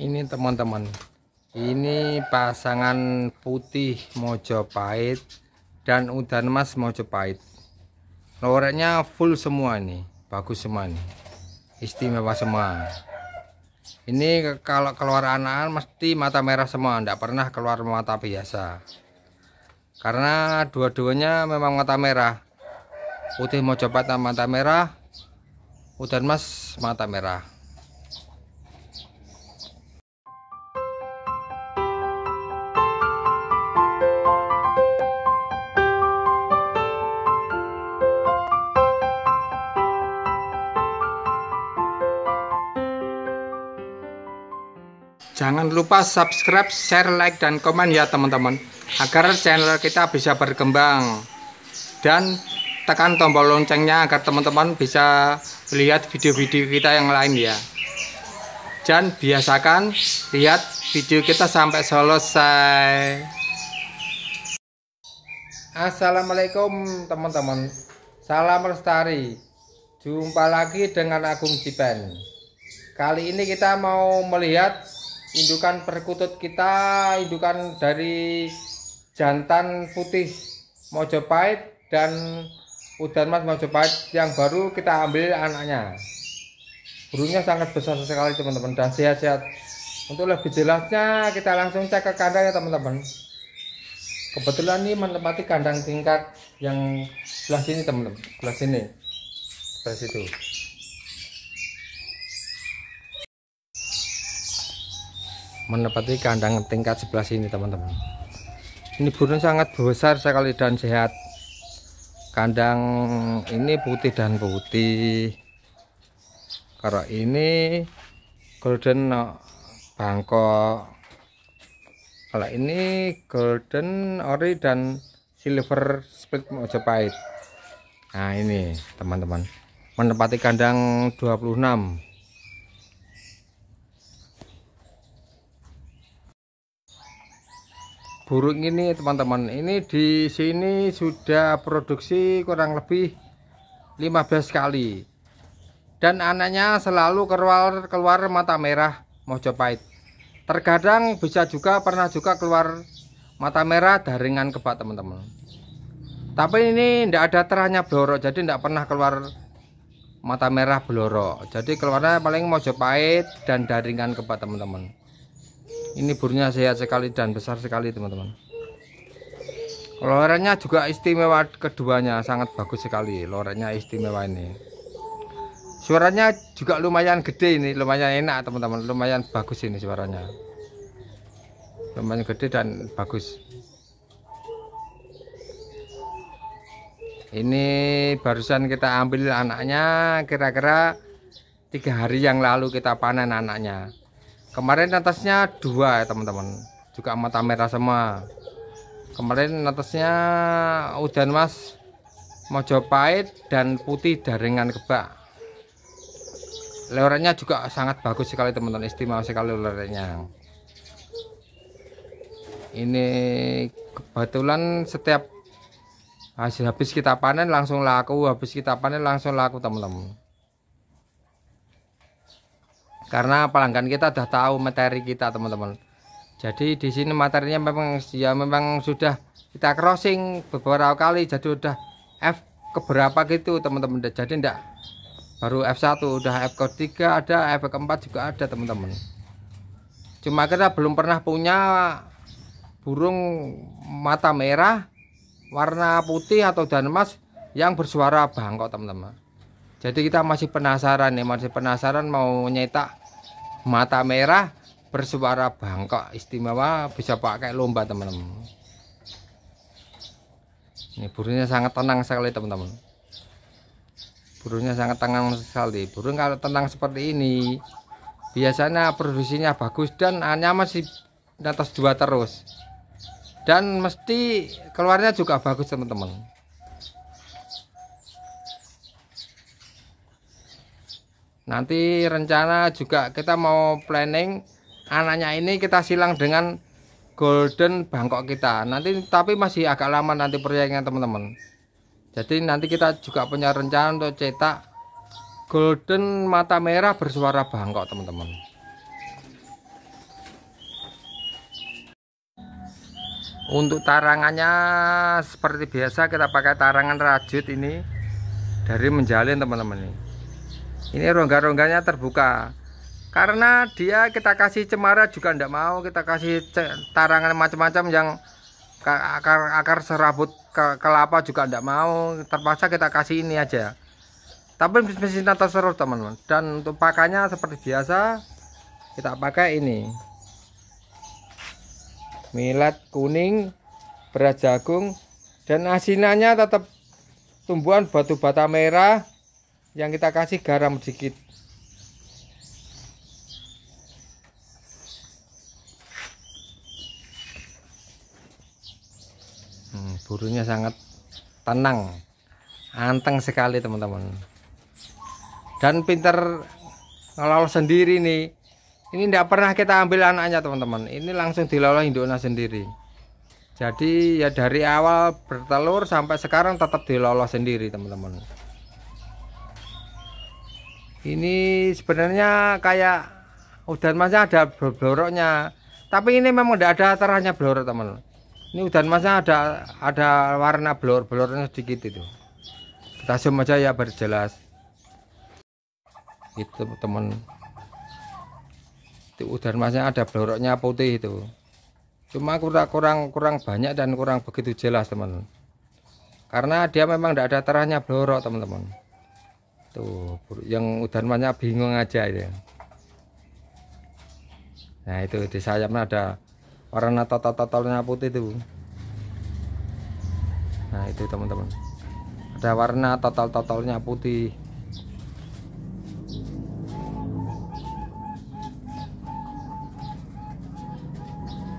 ini teman-teman ini pasangan putih Mojopahit dan udan mas Mojopahit loreknya full semua nih bagus semua nih istimewa semua ini kalau keluar -anak mesti mata merah semua tidak pernah keluar mata biasa karena dua-duanya memang mata merah putih Mojopahit mata merah udan mas mata merah Jangan lupa subscribe, share, like, dan komen ya teman-teman Agar channel kita bisa berkembang Dan tekan tombol loncengnya agar teman-teman bisa lihat video-video kita yang lain ya Dan biasakan lihat video kita sampai selesai Assalamualaikum teman-teman Salam lestari Jumpa lagi dengan Agung Dipen. Kali ini kita mau melihat indukan perkutut kita indukan dari jantan putih Mojopahit dan udan mas Mojopahit yang baru kita ambil anaknya burungnya sangat besar sekali teman-teman dan sehat-sehat untuk lebih jelasnya kita langsung cek ke kandang ya teman-teman kebetulan ini menempati kandang tingkat yang sebelah sini teman-teman sebelah sini sebelah situ menepati kandang tingkat sebelah sini teman-teman ini burung sangat besar sekali dan sehat kandang ini putih dan putih kalau ini golden bangkok kalau ini golden ori dan silver split mojopahit nah ini teman-teman menempati kandang 26 burung ini teman-teman ini di sini sudah produksi kurang lebih 15 kali dan anaknya selalu keluar keluar mata merah mojopahit terkadang bisa juga pernah juga keluar mata merah daringan kebak teman-teman tapi ini tidak ada terahnya blorok jadi tidak pernah keluar mata merah blorok jadi keluarnya paling mojopahit dan daringan kebak teman-teman ini burnya sehat sekali dan besar sekali teman-teman lorennya juga istimewa keduanya sangat bagus sekali lorennya istimewa ini suaranya juga lumayan gede ini lumayan enak teman-teman lumayan bagus ini suaranya lumayan gede dan bagus ini barusan kita ambil anaknya kira-kira tiga hari yang lalu kita panen anaknya kemarin atasnya dua ya teman-teman juga mata merah semua kemarin atasnya hujan mas mojopahit dan putih daringan kebak lewernya juga sangat bagus sekali teman-teman istimewa sekali leurannya ini kebetulan setiap hasil habis kita panen langsung laku habis kita panen langsung laku teman-teman karena pelanggan kita sudah tahu materi kita teman-teman jadi di sini materinya memang ya memang sudah kita crossing beberapa kali jadi udah F keberapa gitu teman-teman jadi enggak baru F1 udah F ke 3 ada F ke 4 juga ada teman-teman cuma kita belum pernah punya burung mata merah warna putih atau dan emas yang bersuara bangkok teman-teman jadi kita masih penasaran nih masih penasaran mau nyetak mata merah bersuara bangkok istimewa bisa pakai lomba teman-teman ini burungnya sangat tenang sekali teman-teman burungnya sangat tenang sekali burung kalau tenang seperti ini biasanya produksinya bagus dan hanya masih di atas dua terus dan mesti keluarnya juga bagus teman-teman nanti rencana juga kita mau planning anaknya ini kita silang dengan golden bangkok kita nanti tapi masih agak lama nanti proyeknya teman-teman jadi nanti kita juga punya rencana untuk cetak golden mata merah bersuara bangkok teman-teman untuk tarangannya seperti biasa kita pakai tarangan rajut ini dari menjalin teman-teman ini ini rongga-rongganya terbuka karena dia kita kasih cemara juga tidak mau kita kasih tarangan macam-macam yang akar akar serabut ke, kelapa juga tidak mau terpaksa kita kasih ini aja tapi mesin terserut teman-teman dan untuk pakainya seperti biasa kita pakai ini milat kuning beras jagung dan asinannya tetap tumbuhan batu bata merah yang kita kasih garam sedikit hmm, burungnya sangat tenang anteng sekali teman-teman dan pinter ngelol sendiri nih ini tidak pernah kita ambil anaknya teman-teman ini langsung diloloh induknya sendiri jadi ya dari awal bertelur sampai sekarang tetap diloloh sendiri teman-teman ini sebenarnya kayak udan masnya ada bloroknya tapi ini memang tidak ada terahnya blorok teman ini udan masnya ada ada warna blor bloroknya sedikit itu kita zoom aja ya berjelas itu teman itu udan masnya ada bloroknya putih itu cuma kurang kurang kurang banyak dan kurang begitu jelas teman karena dia memang tidak ada terahnya blorok teman-teman tuh yang udaranya namanya bingung aja itu nah itu di sayapnya ada warna total-totalnya putih tuh nah itu teman-teman ada warna total-totalnya putih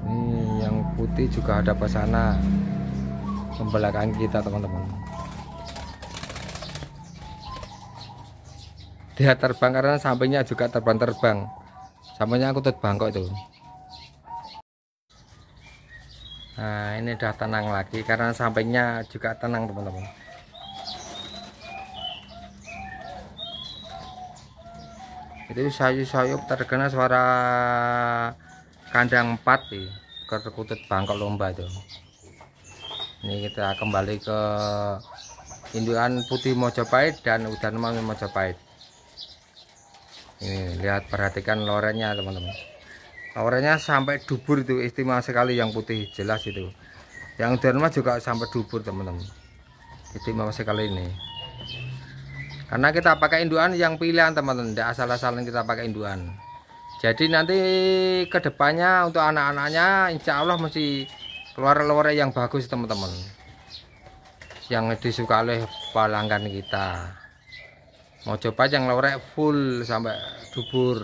ini yang putih juga ada pesana pembelakang kita teman-teman dia terbang karena sampingnya juga terbang-terbang sampingnya aku tut bangkok itu nah ini udah tenang lagi karena sampingnya juga tenang teman-teman itu sayup-sayup terkena suara kandang 4 di kerkutut bangkok lomba itu ini kita kembali ke induan putih mojopahit dan udan mami mojopahit ini lihat perhatikan lorennya teman-teman lorennya sampai dubur itu istimewa sekali yang putih jelas itu yang derma juga sampai dubur teman-teman istimewa sekali ini karena kita pakai induan yang pilihan teman-teman tidak asal-asalan kita pakai induan jadi nanti kedepannya untuk anak-anaknya insya Allah mesti keluar lore yang bagus teman-teman yang disuka oleh pelanggan kita mau coba yang lorek full sampai dubur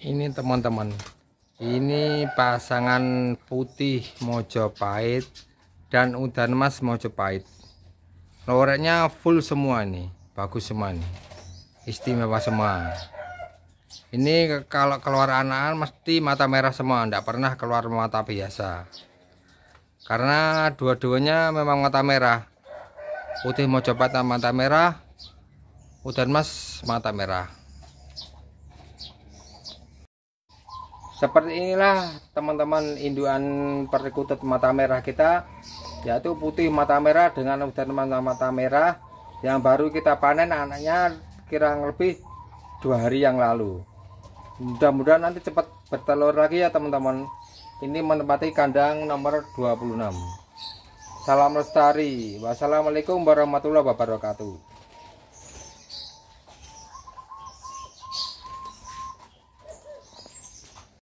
ini teman-teman ini pasangan putih Mojopahit dan udan mas Mojopahit loreknya full semua nih bagus semua nih istimewa semua ini kalau keluar anak-anak mesti mata merah semua tidak pernah keluar mata biasa karena dua-duanya memang mata merah putih mau sama mata merah udan mas mata merah seperti inilah teman-teman induan perikutut mata merah kita yaitu putih mata merah dengan udan mata, mata merah yang baru kita panen anaknya kira lebih dua hari yang lalu mudah-mudahan nanti cepat bertelur lagi ya teman-teman ini menempati kandang nomor 26 salam lestari wassalamualaikum warahmatullahi wabarakatuh